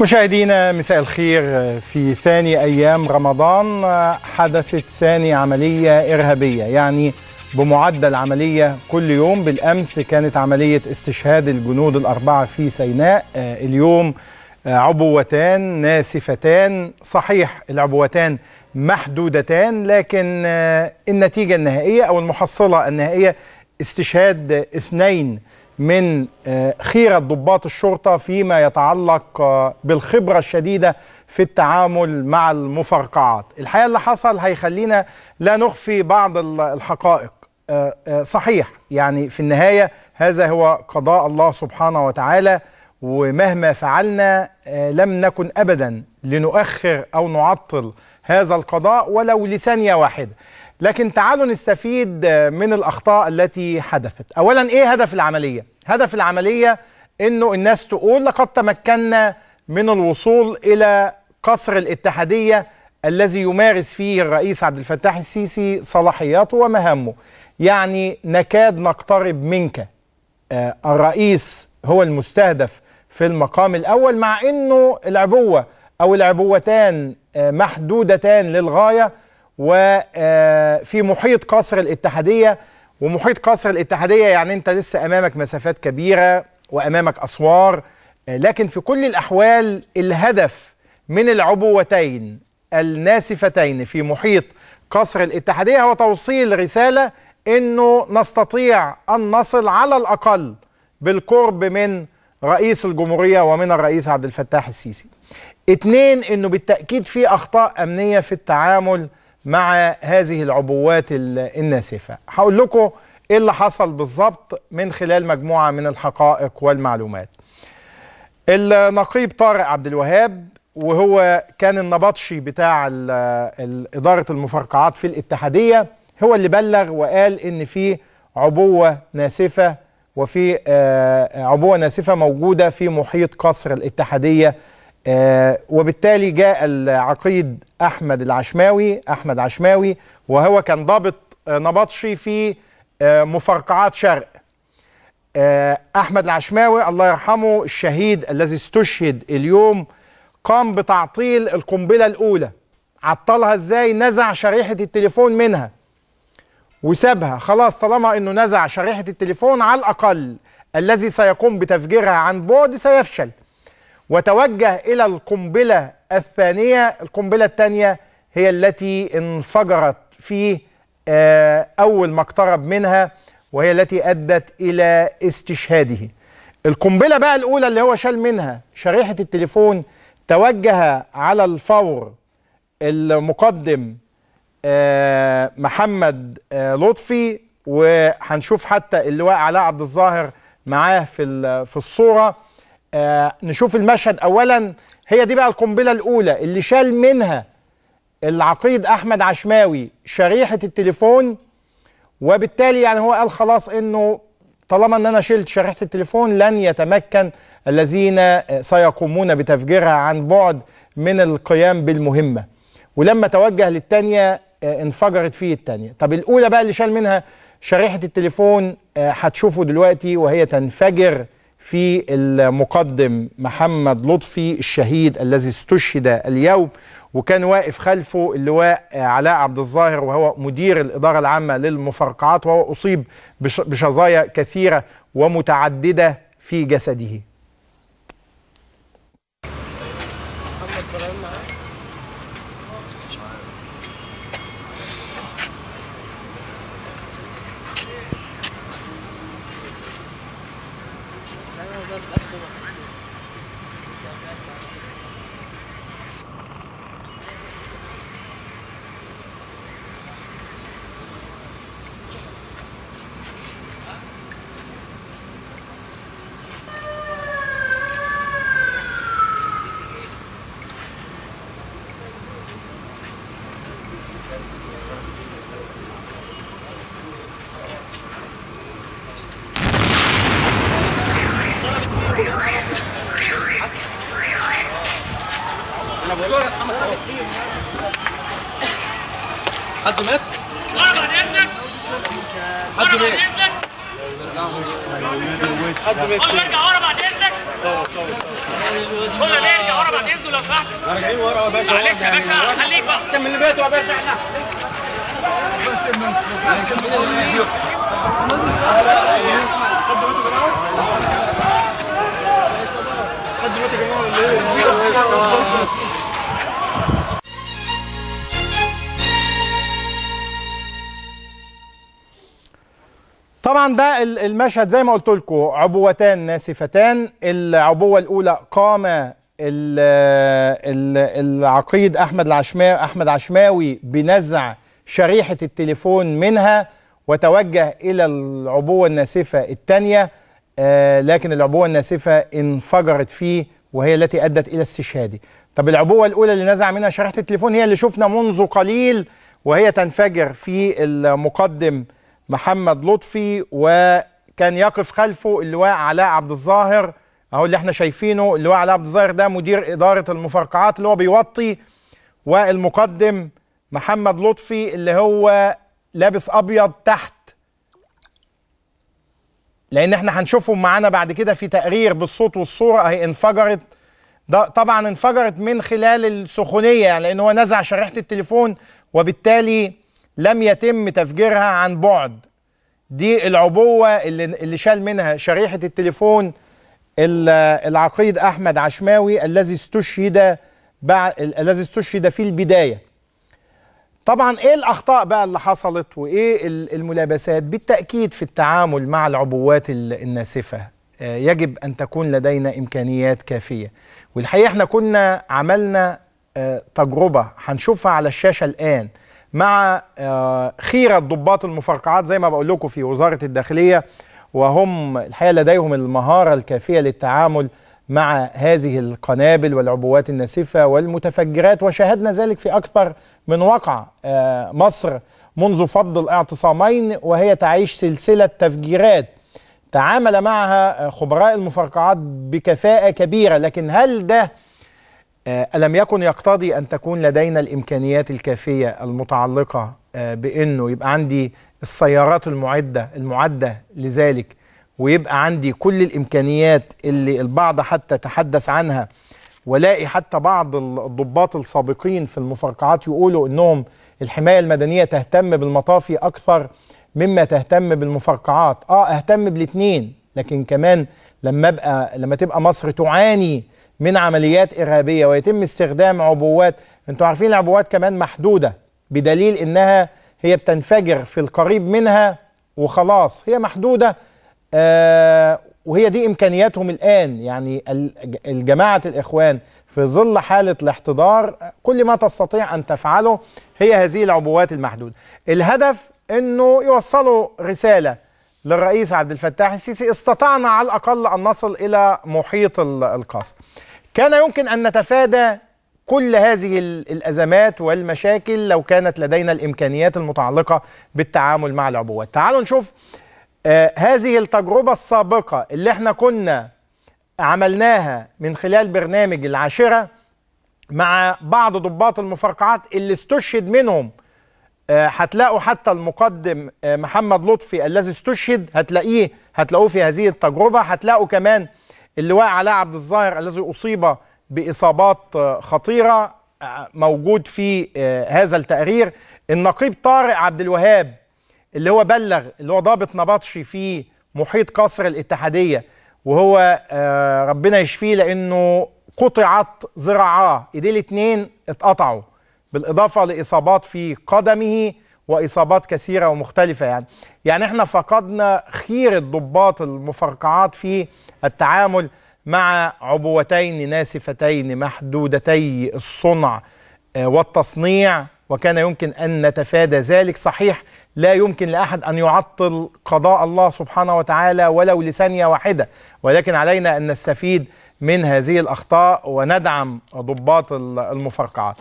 مشاهدينا مساء الخير آه، في ثاني أيام رمضان آه، حدثت ثاني عملية إرهابية يعني بمعدل عملية كل يوم بالأمس كانت عملية استشهاد الجنود الأربعة في سيناء آه، اليوم عبوتان ناسفتان صحيح العبوتان محدودتان لكن النتيجة النهائية أو المحصلة النهائية استشهاد اثنين من آه، خيرة ضباط الشرطة فيما يتعلق آه، بالخبرة الشديدة في التعامل مع المفرقعات الحقيقة اللي حصل هيخلينا لا نخفي بعض الحقائق آه، صحيح يعني في النهاية هذا هو قضاء الله سبحانه وتعالى ومهما فعلنا لم نكن أبدا لنؤخر أو نعطل هذا القضاء ولو لثانية واحدة لكن تعالوا نستفيد من الاخطاء التي حدثت اولا ايه هدف العمليه هدف العمليه انه الناس تقول لقد تمكنا من الوصول الى قصر الاتحاديه الذي يمارس فيه الرئيس عبد الفتاح السيسي صلاحياته ومهامه يعني نكاد نقترب منك آه الرئيس هو المستهدف في المقام الاول مع انه العبوه او العبوتان آه محدودتان للغايه وفي آه، محيط قصر الاتحادية ومحيط قصر الاتحادية يعني أنت لسه أمامك مسافات كبيرة وأمامك أسوار آه، لكن في كل الأحوال الهدف من العبوتين الناسفتين في محيط قصر الاتحادية هو توصيل رسالة أنه نستطيع أن نصل على الأقل بالقرب من رئيس الجمهورية ومن الرئيس عبد الفتاح السيسي اتنين انه بالتأكيد في اخطاء امنية في التعامل مع هذه العبوات الناسفة هقول لكم ايه اللي حصل بالظبط من خلال مجموعة من الحقائق والمعلومات النقيب طارق عبد الوهاب وهو كان النبطشي بتاع إدارة المفرقعات في الاتحادية هو اللي بلغ وقال إن في عبوة ناسفة وفي آه، عبوة ناسفة موجودة في محيط قصر الاتحادية آه، وبالتالي جاء العقيد احمد العشماوي احمد عشماوي وهو كان ضابط آه، نبطشي في آه، مفرقعات شرق احمد العشماوي الله يرحمه الشهيد الذي استشهد اليوم قام بتعطيل القنبله الاولى عطلها ازاي نزع شريحه التليفون منها وسابها خلاص طالما انه نزع شريحه التليفون على الاقل الذي سيقوم بتفجيرها عن بعد سيفشل وتوجه إلى القنبلة الثانية القنبلة الثانية هي التي انفجرت في آه، أول ما اقترب منها وهي التي أدت إلى استشهاده القنبلة بقى الأولى اللي هو شال منها شريحة التليفون توجه على الفور المقدم آه، محمد آه، لطفي وهنشوف حتى اللواء علاء عبد الظاهر معاه في في الصوره آه نشوف المشهد اولا هي دي بقى القنبله الاولى اللي شال منها العقيد احمد عشماوي شريحه التليفون وبالتالي يعني هو قال خلاص انه طالما ان انا شلت شريحه التليفون لن يتمكن الذين سيقومون بتفجيرها عن بعد من القيام بالمهمه ولما توجه للثانيه آه، انفجرت فيه الثانيه طب الاولى بقى اللي شال منها شريحه التليفون آه، هتشوفه دلوقتي وهي تنفجر في المقدم محمد لطفي الشهيد الذي استشهد اليوم وكان واقف خلفه اللواء علاء عبد الظاهر وهو مدير الإدارة العامة للمفرقعات وهو أصيب بشظايا كثيرة ومتعددة في جسده حد مات؟ حد مات حد مات ارجع ورا بعد اذنك ارجع ورا بعد لو سمحت راجعين ورا يا باشا معلش يا باشا خليك بقى احسن من اللي فاتوا يا باشا احنا حد مات يا جماعه طبعا ده المشهد زي ما قلت لكم عبوتان ناسفتان العبوه الاولى قام العقيد احمد العشماوي احمد عشماوي بنزع شريحه التليفون منها وتوجه الى العبوه الناسفه الثانيه آه، لكن العبوه الناسفه انفجرت فيه وهي التي ادت الى استشهاده طب العبوه الاولى اللي نزع منها شريحه التليفون هي اللي شفنا منذ قليل وهي تنفجر في المقدم محمد لطفي وكان يقف خلفه اللواء علاء عبد الظاهر اهو اللي احنا شايفينه اللواء علاء عبد الظاهر ده مدير اداره المفرقعات اللي هو بيوطي والمقدم محمد لطفي اللي هو لابس ابيض تحت لان احنا هنشوفهم معانا بعد كده في تقرير بالصوت والصوره اهي انفجرت ده طبعا انفجرت من خلال السخونيه يعني لان هو نزع شريحه التليفون وبالتالي لم يتم تفجيرها عن بعد دي العبوة اللي, اللي شال منها شريحة التليفون العقيد أحمد عشماوي الذي استشهد بعد الذي استشهد في البداية طبعا ايه الأخطاء بقى اللي حصلت وايه الملابسات بالتأكيد في التعامل مع العبوات الناسفة آه، يجب أن تكون لدينا إمكانيات كافية والحقيقة احنا كنا عملنا آه، تجربة هنشوفها على الشاشة الآن مع آه، خيرة ضباط المفرقعات زي ما بقول لكم في وزارة الداخلية وهم الحقيقة لديهم المهارة الكافية للتعامل مع هذه القنابل والعبوات الناسفة والمتفجرات وشاهدنا ذلك في أكثر من وقع آه، مصر منذ فض الاعتصامين وهي تعيش سلسلة تفجيرات تعامل معها آه، خبراء المفرقعات بكفاءة كبيرة لكن هل ده آه، ألم يكن يقتضي أن تكون لدينا الإمكانيات الكافية المتعلقة آه، بأنه يبقى عندي السيارات المعدة المعدة لذلك ويبقى عندي كل الإمكانيات اللي البعض حتى تحدث عنها ولاقي حتى بعض الضباط السابقين في المفرقعات يقولوا أنهم الحماية المدنية تهتم بالمطافي أكثر مما تهتم بالمفرقعات آه أهتم بالاتنين لكن كمان لما, أبقى لما تبقى مصر تعاني من عمليات إرهابية ويتم استخدام عبوات أنتوا عارفين العبوات كمان محدودة بدليل أنها هي بتنفجر في القريب منها وخلاص هي محدودة آه وهي دي إمكانياتهم الآن يعني الجماعة الإخوان في ظل حالة الاحتضار كل ما تستطيع أن تفعله هي هذه العبوات المحدودة الهدف أنه يوصلوا رسالة للرئيس عبد الفتاح السيسي استطعنا على الأقل أن نصل إلى محيط القصر كان يمكن أن نتفادى كل هذه الأزمات والمشاكل لو كانت لدينا الإمكانيات المتعلقة بالتعامل مع العبوات تعالوا نشوف آه، هذه التجربة السابقة اللي احنا كنا عملناها من خلال برنامج العاشرة مع بعض ضباط المفرقعات اللي استشهد منهم آه، هتلاقوا حتى المقدم آه، محمد لطفي الذي استشهد هتلاقيه هتلاقوه في هذه التجربة هتلاقوا كمان اللواء علاء عبد الظاهر الذي أصيب بإصابات آه، خطيرة آه، موجود في آه، هذا التقرير النقيب طارق عبد الوهاب اللي هو بلغ اللي هو ضابط نبطشي في محيط قصر الاتحادية وهو ربنا يشفيه لأنه قطعت ذراعاه ايديه الاثنين اتقطعوا بالإضافة لإصابات في قدمه واصابات كثيره ومختلفه يعني يعني احنا فقدنا خيره ضباط المفرقعات في التعامل مع عبوتين ناسفتين محدودتي الصنع آه، والتصنيع وكان يمكن ان نتفادى ذلك صحيح لا يمكن لاحد ان يعطل قضاء الله سبحانه وتعالى ولو لثانيه واحده ولكن علينا ان نستفيد من هذه الاخطاء وندعم ضباط المفرقعات